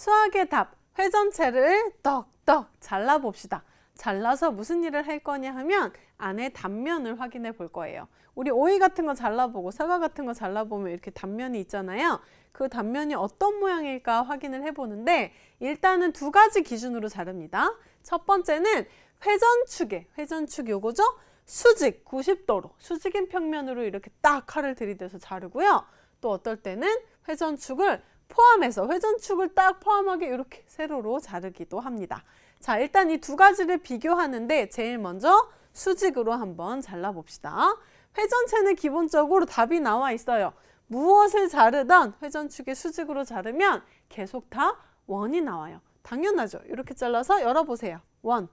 수학의 답, 회전체를 떡떡 잘라봅시다. 잘라서 무슨 일을 할 거냐 하면 안에 단면을 확인해 볼 거예요. 우리 오이 같은 거 잘라보고 사과 같은 거 잘라보면 이렇게 단면이 있잖아요. 그 단면이 어떤 모양일까 확인을 해보는데 일단은 두 가지 기준으로 자릅니다. 첫 번째는 회전축에, 회전축 요거죠? 수직 90도로, 수직인 평면으로 이렇게 딱 칼을 들이대서 자르고요. 또 어떨 때는 회전축을 포함해서 회전축을 딱 포함하게 이렇게 세로로 자르기도 합니다. 자 일단 이 두 가지를 비교하는데 제일 먼저 수직으로 한번 잘라봅시다. 회전체는 기본적으로 답이 나와 있어요. 무엇을 자르던 회전축의 수직으로 자르면 계속 다 원이 나와요. 당연하죠. 이렇게 잘라서 열어보세요. 원,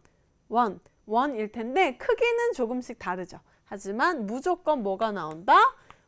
원, 원일 텐데 크기는 조금씩 다르죠. 하지만 무조건 뭐가 나온다?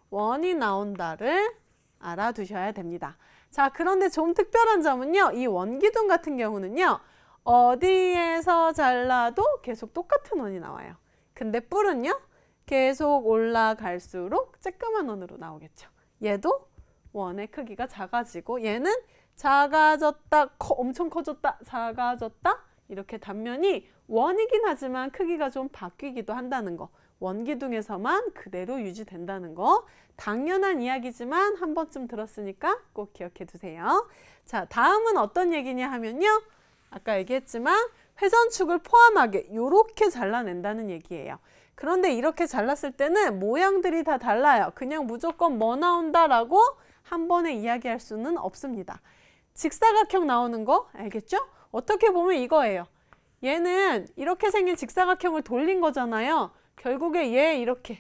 원이 나온다를 알아두셔야 됩니다. 자, 그런데 좀 특별한 점은요. 이 원기둥 같은 경우는요. 어디에서 잘라도 계속 똑같은 원이 나와요. 근데 뿔은요. 계속 올라갈수록 쬐끄만 원으로 나오겠죠. 얘도 원의 크기가 작아지고 얘는 작아졌다, 커, 엄청 커졌다, 작아졌다 이렇게 단면이 원이긴 하지만 크기가 좀 바뀌기도 한다는 거. 원기둥에서만 그대로 유지된다는 거 당연한 이야기지만 한 번쯤 들었으니까 꼭 기억해 두세요. 자, 다음은 어떤 얘기냐 하면요. 아까 얘기했지만 회전축을 포함하게 이렇게 잘라낸다는 얘기예요. 그런데 이렇게 잘랐을 때는 모양들이 다 달라요. 그냥 무조건 뭐 나온다라고 한 번에 이야기할 수는 없습니다. 직사각형 나오는 거 알겠죠? 어떻게 보면 이거예요. 얘는 이렇게 생긴 직사각형을 돌린 거잖아요. 결국에 얘 이렇게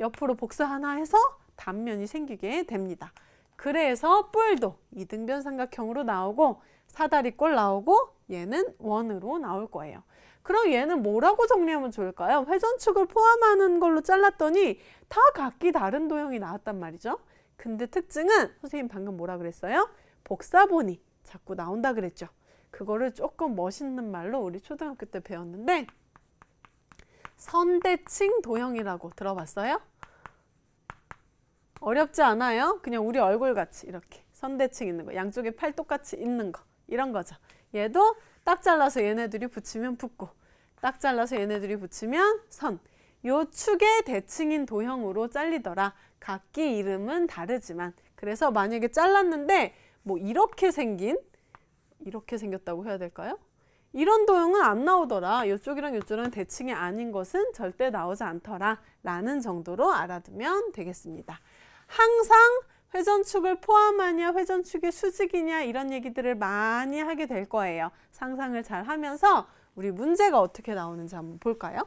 옆으로 복사 하나 해서 단면이 생기게 됩니다. 그래서 뿔도 이등변 삼각형으로 나오고 사다리꼴 나오고 얘는 원으로 나올 거예요. 그럼 얘는 뭐라고 정리하면 좋을까요? 회전축을 포함하는 걸로 잘랐더니 다 각기 다른 도형이 나왔단 말이죠. 근데 특징은 선생님 방금 뭐라 그랬어요? 복사본이 자꾸 나온다 그랬죠. 그거를 조금 멋있는 말로 우리 초등학교 때 배웠는데 선대칭 도형이라고 들어봤어요? 어렵지 않아요? 그냥 우리 얼굴같이 이렇게 선대칭 있는 거 양쪽에 팔 똑같이 있는 거 이런 거죠. 얘도 딱 잘라서 얘네들이 붙이면 붙고 딱 잘라서 얘네들이 붙이면 선. 요 축의 대칭인 도형으로 잘리더라. 각기 이름은 다르지만 그래서 만약에 잘랐는데 뭐 이렇게 생긴 이렇게 생겼다고 해야 될까요? 이런 도형은 안 나오더라. 이쪽이랑 이쪽은 대칭이 아닌 것은 절대 나오지 않더라. 라는 정도로 알아두면 되겠습니다. 항상 회전축을 포함하냐 회전축의 수직이냐 이런 얘기들을 많이 하게 될 거예요. 상상을 잘 하면서 우리 문제가 어떻게 나오는지 한번 볼까요?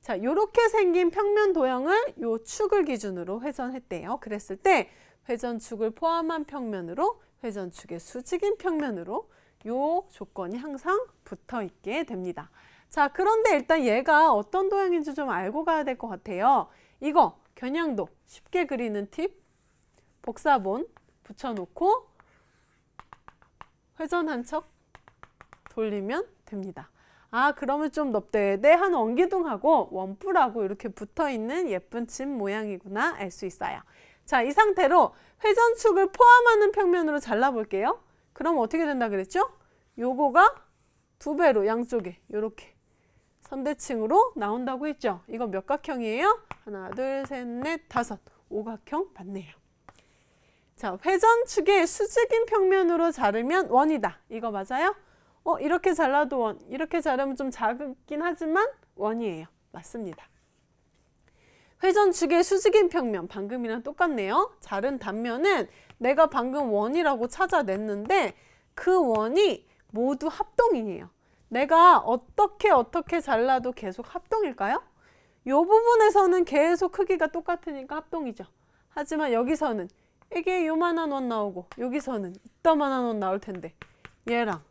자, 이렇게 생긴 평면 도형을 이 축을 기준으로 회전했대요. 그랬을 때 회전축을 포함한 평면으로 회전축의 수직인 평면으로 요 조건이 항상 붙어 있게 됩니다. 자, 그런데 일단 얘가 어떤 도형인지 좀 알고 가야 될 것 같아요. 이거 겨냥도 쉽게 그리는 팁 복사본 붙여놓고 회전 한 척 돌리면 됩니다. 아 그러면 좀 넓대대한 원기둥하고 원뿔하고 이렇게 붙어있는 예쁜 집 모양이구나 알 수 있어요. 자이 상태로 회전축을 포함하는 평면으로 잘라볼게요. 그럼 어떻게 된다 그랬죠? 요거가 두 배로 양쪽에 이렇게 선대칭으로 나온다고 했죠. 이건 몇 각형이에요? 하나, 둘, 셋, 넷, 다섯. 오각형 맞네요. 자, 회전축의 수직인 평면으로 자르면 원이다. 이거 맞아요? 어, 이렇게 잘라도 원, 이렇게 자르면 좀 작긴 하지만 원이에요. 맞습니다. 회전 축의 수직인 평면, 방금이랑 똑같네요. 자른 단면은 내가 방금 원이라고 찾아냈는데 그 원이 모두 합동이에요. 내가 어떻게 어떻게 잘라도 계속 합동일까요? 이 부분에서는 계속 크기가 똑같으니까 합동이죠. 하지만 여기서는 이게 요만한 원 나오고 여기서는 이따만한 원 나올 텐데 얘랑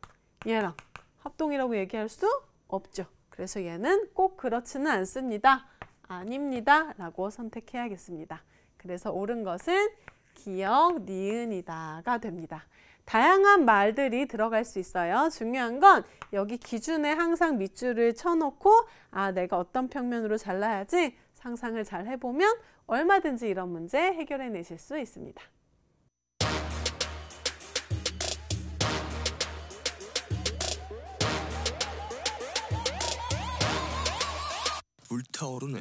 얘랑 합동이라고 얘기할 수 없죠. 그래서 얘는 꼭 그렇지는 않습니다. 아닙니다. 라고 선택해야겠습니다. 그래서 옳은 것은 기억, 니은이다가 됩니다. 다양한 말들이 들어갈 수 있어요. 중요한 건 여기 기준에 항상 밑줄을 쳐놓고 아 내가 어떤 평면으로 잘라야지 상상을 잘 해보면 얼마든지 이런 문제 해결해내실 수 있습니다. 香るね